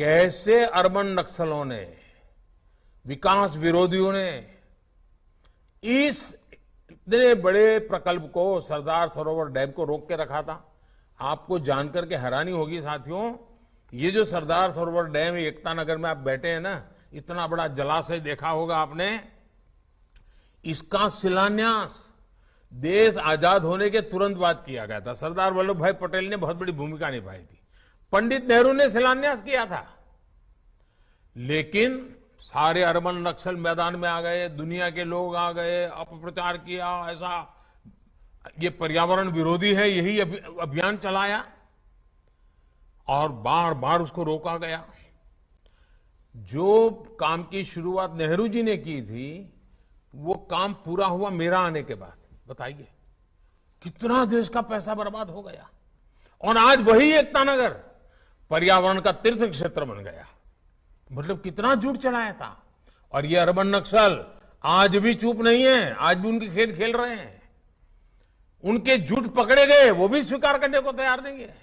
कैसे अर्बन नक्सलों ने विकास विरोधियों ने इस इतने बड़े प्रकल्प को सरदार सरोवर डैम को रोक के रखा था आपको जानकर के हैरानी होगी साथियों ये जो सरदार सरोवर डैम एकता नगर में आप बैठे हैं ना इतना बड़ा जलाशय देखा होगा आपने इसका शिलान्यास देश आजाद होने के तुरंत बाद किया गया था सरदार वल्लभ भाई पटेल ने बहुत बड़ी भूमिका निभाई थी पंडित नेहरू ने शिलान्यास किया था लेकिन सारे अरबन नक्सल मैदान में आ गए दुनिया के लोग आ गए अपप्रचार किया ऐसा ये पर्यावरण विरोधी है यही अभियान चलाया और बार बार उसको रोका गया जो काम की शुरुआत नेहरू जी ने की थी वो काम पूरा हुआ मेरा आने के बाद बताइए कितना देश का पैसा बर्बाद हो गया और आज वही एकता नगर पर्यावरण का तीर्थ क्षेत्र बन गया मतलब कितना झूठ चलाया था और ये अरबन नक्सल आज भी चुप नहीं है आज भी उनके खेल खेल रहे हैं उनके झूठ पकड़े गए वो भी स्वीकार करने को तैयार नहीं है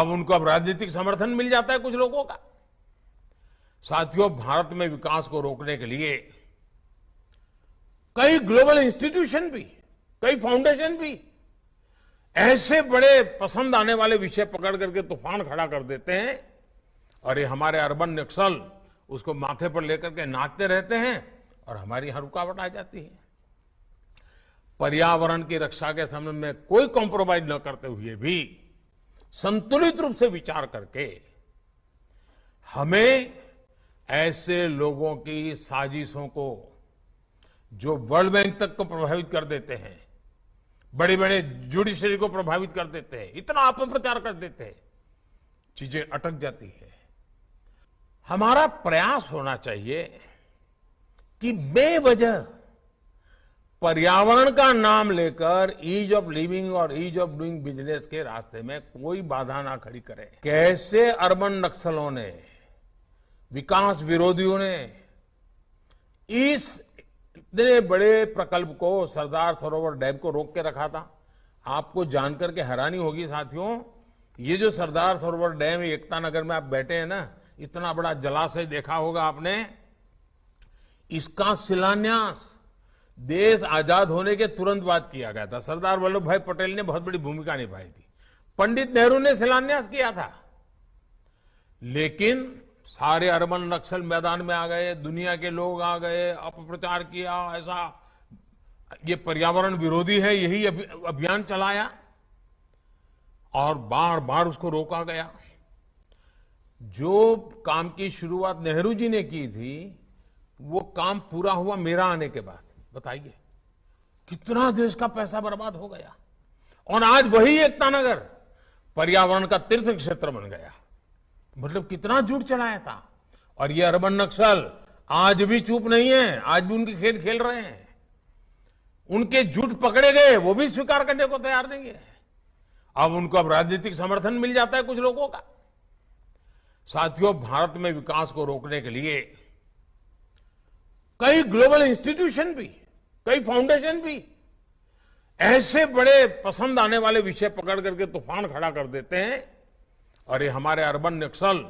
अब उनको अब राजनीतिक समर्थन मिल जाता है कुछ लोगों का साथियों भारत में विकास को रोकने के लिए कई ग्लोबल इंस्टीट्यूशन भी कई फाउंडेशन भी ऐसे बड़े पसंद आने वाले विषय पकड़ करके तूफान खड़ा कर देते हैं और ये हमारे अर्बन नक्सल उसको माथे पर लेकर के नाचते रहते हैं और हमारी यहां रुकावट आ जाती है पर्यावरण की रक्षा के संबंध में कोई कॉम्प्रोमाइज न करते हुए भी संतुलित रूप से विचार करके हमें ऐसे लोगों की साजिशों को जो वर्ल्ड बैंक तक को प्रभावित कर देते हैं बड़े बड़े जुडिशरी को प्रभावित कर देते हैं इतना अपप्रचार कर देते हैं चीजें अटक जाती है हमारा प्रयास होना चाहिए कि बेवजह पर्यावरण का नाम लेकर ईज ऑफ लिविंग और ईज ऑफ डूइंग बिजनेस के रास्ते में कोई बाधा ना खड़ी करे कैसे अर्बन नक्सलों ने विकास विरोधियों ने इस इतने बड़े प्रकल्प को सरदार सरोवर डैम को रोक के रखा था आपको जानकर के हैरानी होगी साथियों ये जो सरदार सरोवर डैम एकता नगर में आप बैठे हैं ना इतना बड़ा जलाशय देखा होगा आपने इसका शिलान्यास देश आजाद होने के तुरंत बाद किया गया था सरदार वल्लभ भाई पटेल ने बहुत बड़ी भूमिका निभाई थी पंडित नेहरू ने शिलान्यास किया था लेकिन सारे अरबन नक्सल मैदान में आ गए दुनिया के लोग आ गए अपप्रचार किया ऐसा ये पर्यावरण विरोधी है यही अभियान चलाया और बार बार उसको रोका गया जो काम की शुरुआत नेहरू जी ने की थी वो काम पूरा हुआ मेरा आने के बाद बताइए कितना देश का पैसा बर्बाद हो गया और आज वही एकता नगर पर्यावरण का तीर्थ क्षेत्र बन गया मतलब कितना झूठ चलाया था और ये अरबन नक्सल आज भी चुप नहीं है आज भी उनके खेल खेल रहे हैं उनके झूठ पकड़े गए वो भी स्वीकार करने को तैयार नहीं है अब उनको अब राजनीतिक समर्थन मिल जाता है कुछ लोगों का साथियों भारत में विकास को रोकने के लिए कई ग्लोबल इंस्टीट्यूशन भी कई फाउंडेशन भी ऐसे बड़े पसंद आने वाले विषय पकड़ करके तूफान खड़ा कर देते हैं और ये हमारे अर्बन नक्सल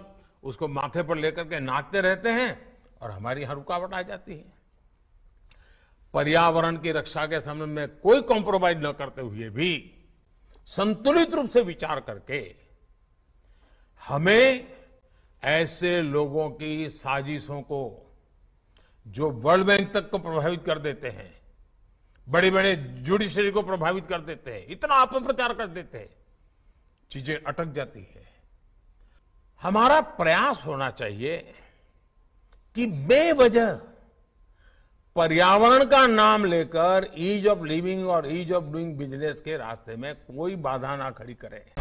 उसको माथे पर लेकर के नाचते रहते हैं और हमारी यहां रुकावट आ जाती है पर्यावरण की रक्षा के समय में कोई कॉम्प्रोमाइज न करते हुए भी संतुलित रूप से विचार करके हमें ऐसे लोगों की साजिशों को जो वर्ल्ड बैंक तक को प्रभावित कर देते हैं बड़े बड़े जुडिशरी को प्रभावित कर देते हैं इतना आत्मप्रचार कर देते हैं चीजें अटक जाती है हमारा प्रयास होना चाहिए कि बेवजह पर्यावरण का नाम लेकर ईज ऑफ लिविंग और ईज ऑफ डूइंग बिजनेस के रास्ते में कोई बाधा ना खड़ी करें